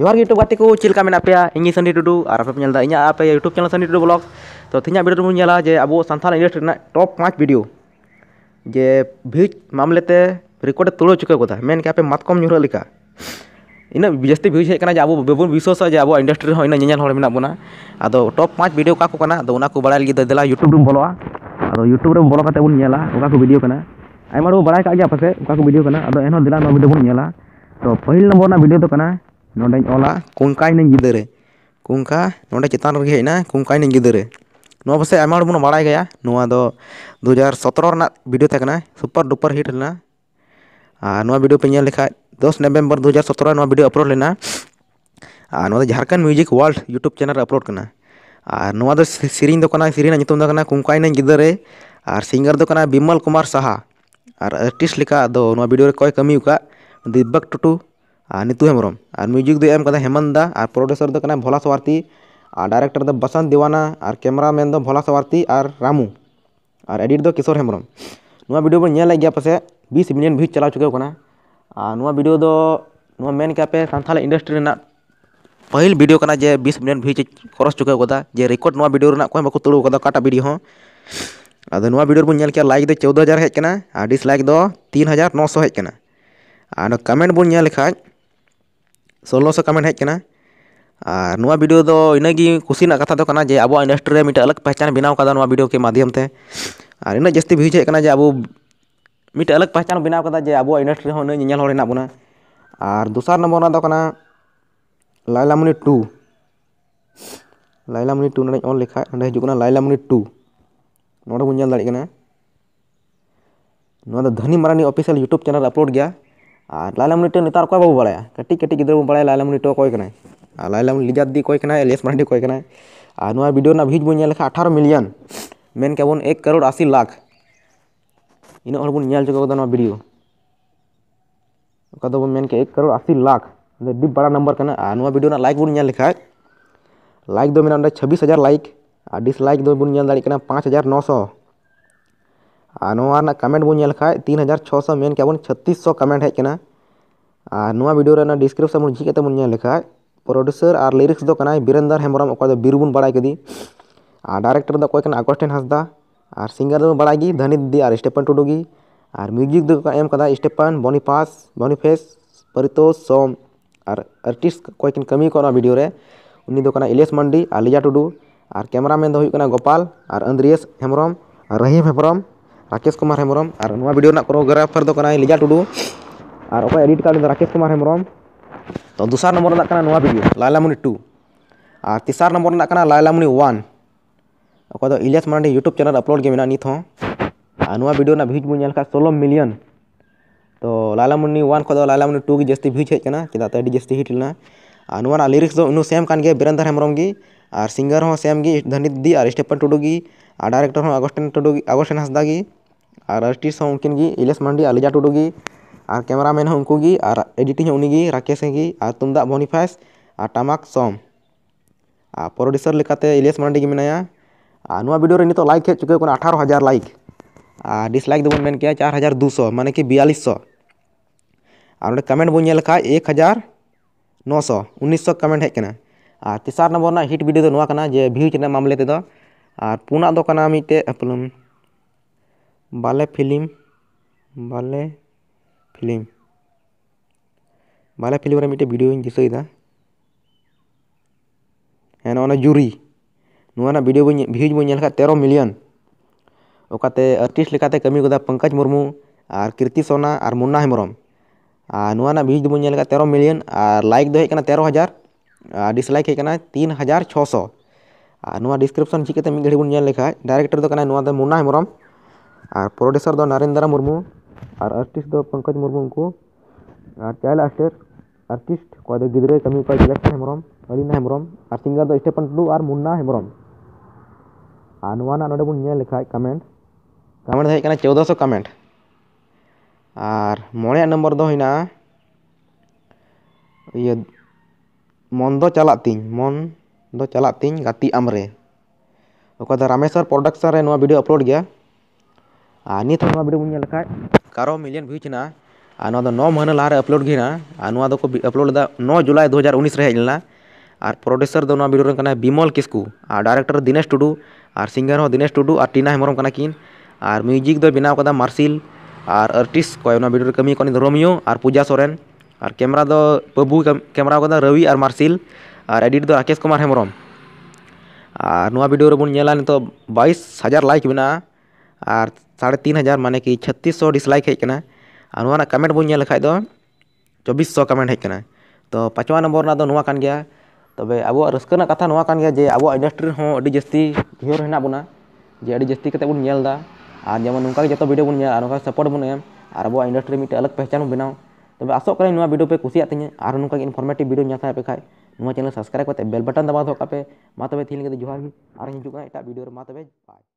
ᱡᱚᱦᱟᱨ ᱜᱮ ᱤᱭᱩᱴᱩᱵᱽ ᱜᱟᱛᱮ ᱠᱚ ᱪᱮᱫ ᱞᱮᱠᱟ ᱢᱮᱱᱟᱜ ᱯᱮᱭᱟ ᱤᱧ ᱥᱟᱱᱰᱤ ᱴᱩᱰᱩ ᱟᱨ ᱟᱯᱮ ᱯᱮ ᱧᱮᱞ ᱮᱫᱟ ᱤᱧᱟᱹᱜ ᱟᱯᱮ YouTube channel Sandi Tudu blog ᱛᱚ टॉप पाँच वीडियो जे भीज मामले ते रिकॉर्ड तुड़ चुका मेन के पे मतकम ᱧᱩᱨᱟᱹ ᱞᱮᱠᱟ इन जस्ती भ्यूज है जे अब बेबन विश्वास जे अब इंडस्ट्री इन मेना बोना अब टॉप पाँच भिडियो का बड़ा लगे दिला यूट्यूब रे बोलोआ अब यूट्यूब रे बोलो काते बोन नेला को वीडियो कना आइमा रो बड़ा का गया पासे ओका को वीडियो कना अदो एनो देला नो तो पहिल नम्बर भिडियो तो ᱱᱚᱸᱰᱮᱧ ᱚᱞᱟ ᱠᱚᱝᱠᱟᱭᱱᱟᱹᱧ ᱜᱤᱫᱽᱨᱟᱹ ᱠᱚᱝᱠᱟ ᱱᱚᱸᱰᱮ ᱪᱮᱛᱟᱱ ᱨᱮᱜᱮ ᱦᱮᱡ ᱮᱱᱟ ᱠᱚᱝᱠᱟᱭᱱᱟᱹᱧ ᱜᱤᱫᱽᱨᱟᱹ ᱱᱚᱣᱟ ᱯᱟᱥᱮᱡ ᱟᱭᱢᱟ ᱦᱚᱲ ᱵᱚᱱ ᱵᱟᱲᱟᱭ ᱜᱮᱭᱟ ᱱᱚᱣᱟ ᱫᱚ ᱫᱩ ᱦᱟᱡᱟᱨ ᱥᱚᱛᱨᱚ ᱨᱮᱱᱟᱜ ᱵᱷᱤᱰᱤᱭᱳ ᱛᱟᱦᱮᱸ ᱠᱟᱱᱟ ᱥᱩᱯᱟᱨ ᱰᱩᱯᱟᱨ ᱦᱤᱴ ᱞᱮᱱᱟ ᱟᱨ ᱱᱚᱣᱟ ᱵᱷᱤᱰᱤᱭᱳ ᱯᱮ ᱧᱮᱞ ᱞᱮᱠᱷᱟᱡ ᱫᱚᱥ ᱱᱚᱵᱷᱮᱢᱵᱚᱨ ᱫᱩ ᱦᱟᱡᱟᱨ ᱥᱚᱛᱨᱚ ᱨᱮ ᱱᱚᱣᱟ ᱵᱷᱤᱰᱤᱭᱳ ᱟᱯᱞᱳᱰ ᱞᱮᱱᱟ ᱟᱨ ᱱᱚᱣᱟ ᱫᱚ Jharkhand music world YouTube channel ᱨᱮ ᱟᱯᱞᱳᱰ ᱠᱟᱱᱟ ᱟᱨ ᱱᱚᱣᱟ ᱫᱚ ᱥᱮᱨᱮᱧ ᱫᱚ ᱠᱟᱱᱟ ᱥᱮᱨᱮᱧ ᱨᱮᱱᱟᱜ ᱧᱩᱛᱩᱢ ᱫᱚ ᱠᱟᱱᱟ ᱠᱚᱝᱠᱟᱭᱱᱟᱹᱧ ᱜᱤᱫᱽᱨᱟᱹ ᱟᱨ ᱥᱤᱝᱜᱟᱨ ᱫᱚ ᱠᱟᱱᱟ ᱵᱤᱢᱚᱞ ᱠᱩᱢᱟᱨ ᱥᱟᱦᱟ ᱟᱨ ᱟᱨᱴᱤᱥᱴ ᱞᱮᱠᱟ ᱫᱚ ᱱᱚᱣᱟ ᱵᱷᱤᱰᱤᱭᱳ ᱨᱮ ᱚᱠᱚᱭ ᱠᱟᱹᱢᱤ ᱟᱠᱟᱫ ᱫᱤᱵᱽᱵᱟᱠ ᱴᱩᱰᱩ हेम्रम म्यूजिक दो हेमंत दा और प्रोड्यूसर दो भोला सवारती डायरेक्टर दो बसंत दीवाना और कैमरामैन दो भोला सवारती और रामू और एडिट दो किशोर हेम्रम भिडियो बोल पे बीस मिलियन भ्यूज चला चुके भिडियो मेन पे सानाल इंडस्ट्री पहल भिडियो जे बीस मिलियन भ्यूज क्रस चुके जे रिकॉर्ड भिडियो को तुड़ा काट भिडियो अब भिडियो बोल लाइक चौदह हजार हेकना डिसलैक तीन हजार नौ सौ हेकना कमेंट बोल लेखा ᱥᱳᱞᱳᱥᱚ ᱠᱟᱢᱮᱱᱴ ᱦᱮᱡ ᱟᱠᱟᱱᱟ ᱟᱨ ᱱᱚᱣᱟ ᱵᱷᱤᱰᱤᱭᱳ ᱫᱚ ᱤᱱᱟᱹᱜᱮ ᱠᱩᱥᱤ ᱨᱮᱱᱟᱜ ᱠᱟᱛᱷᱟ ᱫᱚ ᱠᱟᱱᱟ ᱡᱮ ᱟᱵᱚᱣᱟᱜ ᱤᱱᱰᱟᱥᱴᱨᱤ ᱨᱮ ᱢᱤᱫᱴᱮᱱ ᱟᱞᱟᱜᱽ ᱯᱮᱦᱪᱟᱱ ᱵᱮᱱᱟᱣ ᱟᱠᱟᱫᱟ ᱱᱚᱣᱟ ᱵᱷᱤᱰᱤᱭᱳ ᱠᱮ ᱢᱟᱫᱽᱫᱷᱚᱢ ᱛᱮ ᱟᱨ ᱤᱱᱟᱹᱜ ᱡᱟᱹᱥᱛᱤ ᱵᱷᱤᱭᱩᱡᱽ ᱦᱮᱡ ᱟᱠᱟᱱᱟ ᱡᱮ ᱟᱵᱚ ᱢᱤᱫᱴᱮᱱ ᱟᱞᱟᱜᱽ ᱯᱮᱦᱪᱟᱱ ᱵᱮᱱᱟᱣ ᱟᱠᱟᱫᱟ ᱡᱮ ᱟᱵᱚᱣᱟᱜ ᱤᱱᱰᱟᱥᱴᱨᱤ ᱨᱮᱦᱚᱸ ᱤᱱᱟᱹᱜ ᱧᱮᱧᱮᱞ ᱦᱚᱲ ᱦᱮᱱᱟᱜ ᱵᱚᱱᱟ ᱟᱨ ᱫᱚᱥᱟᱨ ᱱᱚᱢᱵᱚᱨ ᱨᱮᱱᱟᱜ ᱫᱚ ᱠᱟᱱᱟ ᱞᱟᱭᱞᱟᱢᱩᱱᱤ ᱴᱩ ᱞᱟᱭᱞᱟᱢᱩᱱᱤ ᱴᱩ ᱱᱚᱰᱮᱧ ᱚᱞ ᱞᱮᱠᱷᱟᱡ ᱱᱚᱰᱮ ᱦᱤᱡᱩᱜ ᱠᱟᱱᱟ ᱞᱟᱭᱞᱟᱢᱩᱱᱤ ᱴᱩ ᱱᱚᱰᱮ ᱵᱚᱱ ᱧᱮᱞ ᱫᱟᱲᱮᱭᱟᱜ ᱠᱟᱱᱟ ᱱᱚᱣᱟ ᱫᱚ Dhani Marani official YouTube channel upload ᱜᱮᱭᱟ आर लालम निटन नेतार कोय बाबू बड़ाया कटी कटी गिदरो बड़ाया लालम कोई कोय कनाय आ लालम लिजात दी कोय कनाय एलएस मंडी कोय कनाय आ नुआ वीडियो ना भीज बो नेले 18 मिलियन मेन केबोन एक करोड़ 80 लाख इनो बोल बोन नेल चोको दना वीडियो कदो बोन मेन के 1 करोड़ 80 लाख दे बड़ा नंबर कना आ नुआ वीडियो ना लाइक बोल नेले लाइक दो मेन अंडा 26000 लाइक आ डिसलाइक दो बोन नेल दाड़ी कना 5900 और कमेंट बो तीन हज़ार छः सौ मेन क्या छत्तीस सौ कमेंट हजना और भिडियो डिस्क्रिप्शन बो झिज लेखा प्रोड्यूसर और लिरिक्स दो बीरेंदर हेम्ब्रम अकोय बड़ा कि डायरेक्टर दो अकोय अगस्टेन हसदा और सिंगर दो बड़ा गी धनी दीदी और टुडू की और म्यूजिक दो एम कदा स्टेफन बनीपास बॉनीफेस परितोष सोम और आर्टिस्ट को कमी को भिडियो रे उन्नी इलेस मंडी और लिजा टुडू और कैमरामैन गोपाल और अंद्रियस हेम्रम रहीम हेम्ब्रम राकेश कुमार हेम्रम ᱟᱨ ᱱᱚᱣᱟ ᱵᱷᱤᱰᱤᱭᱳ ᱨᱮᱱᱟᱜ ᱠᱳᱨᱳᱜᱨᱟᱯᱷᱟᱨ ᱫᱚ ᱠᱟᱱᱟᱭ ᱞᱤᱡᱟ ᱴᱩᱰᱩ ᱟᱨ ᱚᱠᱚᱭ ᱮᱰᱤᱴ तो दूसरा नम्बर भिडियो करना नवा टू और तीसरा नम्बर रहा करना वन अको तो Elias Mandi YouTube channel upload के मेरा नित और नवा वीडियो ना सोलो मिलियन तो लाइलामुनी वन को लाइलामुनी टू की जस्ती भीज हेना चेदा तो जस्ती हिट लेना और लिरिक्स इन सेम कान बीरेंद्र हेम्रम की और सिंगर सेम सेम धनी दी और स्टेपन टुडू की डायरेक्टर अगस्टन टुडू अगस्टन हंसदा की आर आर्टिस्ट हूँ उनकिन इलेस मंडी अलीजा टुडू की आर कैमरा मैन उनको आर एडिटिंग है राकेश सिंह की आर तुमदा बोनीफाइस आर टमक सोम आ प्रोड्यूसर लेकाते इलेस मंडी की मेया नुआ वीडियो तो लाइक है चुके अठारह हज़ार लाइक आ डिसलैक देव मैन के चार हज़ार दो सौ मानी कि बयालीस सौ कमेंट बो एक हज़ार नौ सौ उन्नीस सौ कमेंट हेकना आ तेसार नम्बर हिट भिडियो तो जे भ्यू चेना मामले तेज तो। पुना मीटे ᱵᱟᱞᱮ ᱯᱷᱤᱞᱤᱢ ᱵᱟᱞᱮ ᱯᱷᱤᱞᱤᱢ ᱵᱟᱞᱮ ᱯᱷᱤᱞᱤᱢ ᱨᱮ ᱢᱤᱫᱴᱮᱱ ᱵᱷᱤᱰᱭᱳᱧ ᱫᱤᱥᱟᱹᱭᱮᱫᱟ ᱦᱮᱸ ᱱᱚᱜᱼᱚ ᱱᱟ ᱡᱩᱨᱤ ᱱᱚᱣᱟ ᱨᱮᱱᱟᱜ ᱵᱷᱤᱰᱭᱳ ᱵᱟᱹᱧ ᱵᱷᱤᱭᱩᱡᱽ ᱵᱟᱹᱧ ᱧᱮᱞ ᱟᱠᱟᱫ ᱛᱮᱨᱚ ᱢᱤᱞᱤᱭᱚᱱ ᱚᱠᱟᱛᱮ ᱟᱨᱴᱤᱥᱴ ᱞᱮᱠᱟᱛᱮ ᱠᱟᱹᱢᱤ ᱟᱠᱟᱫᱟ ᱯᱚᱝᱠᱚᱡᱽ ᱢᱩᱨᱢᱩ ᱟᱨ ᱠᱤᱨᱛᱤ ᱥᱳᱱᱟ ᱟᱨ ᱢᱩᱱᱱᱟ ᱦᱮᱢᱵᱨᱚᱢ ᱟᱨ ᱱᱚᱣᱟ ᱨᱮᱱᱟᱜ ᱵᱷᱤᱭᱩᱡᱽ ᱫᱚ ᱵᱟᱹᱧ ᱧᱮᱞ ᱟᱠᱟᱫ ᱛᱮᱨᱚ ᱢᱤᱞᱤᱭᱚᱱ ᱟᱨ ᱞᱟᱭᱤᱠ ᱫᱚ ᱦᱮᱡ ᱟᱠᱟᱱᱟ ᱛᱮᱨᱚ ᱦᱟᱡᱟᱨ ᱟᱨ ᱰᱤᱥᱞᱟᱭᱤᱠ ᱦᱮᱡ ᱟᱠᱟᱱᱟ ᱛᱤᱱ ᱦᱟᱡᱟᱨ ᱪᱷᱚᱥᱚ ᱟᱨ ᱱᱚᱣᱟ ᱰᱤᱥᱠᱨᱤᱯᱥᱚᱱ ᱪᱤᱠᱟᱹᱛᱮ ᱢᱤᱫ ᱜᱷᱟᱹᱲᱤᱡ ᱵᱚᱱ ᱧᱮᱞ ᱞᱮᱠᱷᱟᱡ ᱰᱟᱭᱨᱮᱠᱴᱚᱨ ᱫᱚ ᱠᱟᱱᱟᱭ ᱱᱚᱣᱟ ᱫᱚ ᱢᱩᱱᱱᱟ ᱦᱮᱢᱵᱨᱚᱢ और प्रोड्यूसर नरेंद्र मुर्मू और आर्टिस्ट पंकज मुर्मू उनको चाइल्ड आस्टर आर्टिस्ट को गिद्रे कमी को जिलेक्ट हेम्रम अलीना हेम्रम और सिंगर स्टेफन टुडू और मुन्ना हेम्रम नौ कमेंट कमेंट चौदह सौ कमेंट और मोड़ नम्बर होना मन दो चलती तीन मन दो चला तीन गति आमरे रामेश्वर प्रोडक्शन वीडियो अपलोड गया निल कारो मिलियन भ्यू चेना नौ महीना लहा अपलोड घेना को अपलोड नौ जुलाई दो हज़ार उन्नीस लेना और प्रोड्यूसर भिडियो बिमल किसकू और डायरेक्टर दिनेश टुडू और सिंगर दिनेश टुडू और टीना हेमरम किन और म्यूजिक बनाव का मार्सिल और आर्टिस्ट को भिडियो कमी को तो रोमियो और पूजा सोरेन और कैमरा दो बबू कैमरा का रवि और मार्सिल और एडिट तो राकेश कुमार हेमरम और भिडियो बोला नित बजार लाइक मेरा और साढ़े तीन हज़ार माने कि छत्तीस सौ डिसलैक है और कमेंट बो लेखा चौबीस सौ कमेंट है तो पाँचवा नम्बर गया नुआ तबे अब रस्कना कथा नुआ जे अब इंडस्ट्री हों जस्ती ढेर हे बोना जे जस्ती कते और जमन नौका जो भिडियो बन नौका सपोर्ट बोन और अब इंडस्ट्री में अलग पहचान बनाव तब आसो भिडियो पे कुछ और नौका इनफॉर्मेटिव भिडियो ना पे चैनल सब्सक्राइब करते बेल बटन दबा दो पे मा तबे और हजूँ एट भिडियो में तब बाय